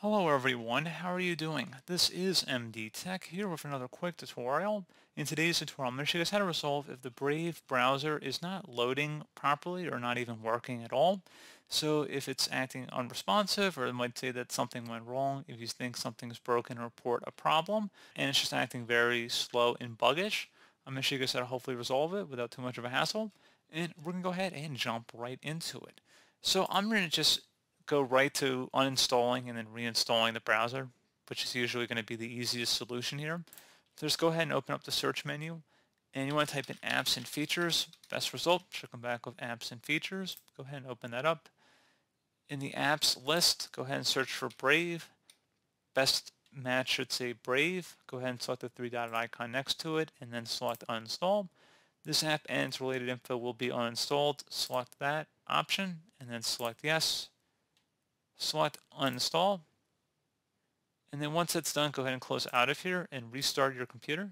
Hello everyone, how are you doing? This is MD Tech here with another quick tutorial. In today's tutorial, I'm going to show you how to resolve if the Brave browser is not loading properly or not even working at all. So if it's acting unresponsive or it might say that something went wrong, if you think something's broken, report a problem, and it's just acting very slow and buggish. I'm going to show you how to hopefully resolve it without too much of a hassle, and we're going to go ahead and jump right into it. So I'm going to just go right to uninstalling and then reinstalling the browser, which is usually going to be the easiest solution here. So just go ahead and open up the search menu and you want to type in apps and features. Best result should come back with apps and features. Go ahead and open that up. In the apps list, go ahead and search for Brave. Best match should say Brave. Go ahead and select the three dotted icon next to it and then select uninstall. This app and its related info will be uninstalled. Select that option and then select yes select uninstall, and then once it's done, go ahead and close out of here and restart your computer.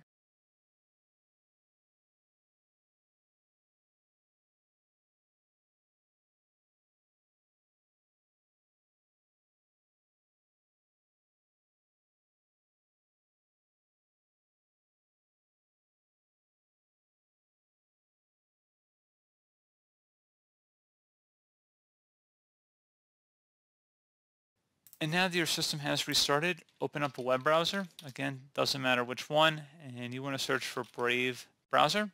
and now that your system has restarted, open up a web browser. Again, doesn't matter which one, and you want to search for Brave Browser.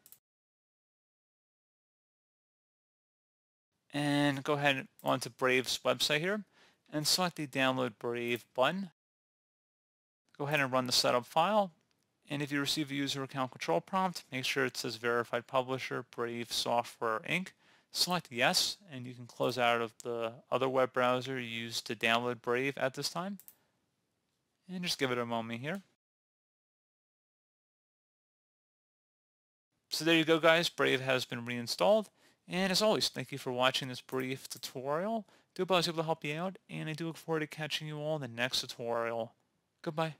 And go ahead onto Brave's website here and select the Download Brave button. Go ahead and run the setup file. And if you receive a user account control prompt, make sure it says Verified Publisher Brave Software Inc. Select yes, and you can close out of the other web browser you used to download Brave at this time. And just give it a moment here. So there you go guys, Brave has been reinstalled. And as always, thank you for watching this brief tutorial. I do hope I was able to help you out, and I do look forward to catching you all in the next tutorial. Goodbye.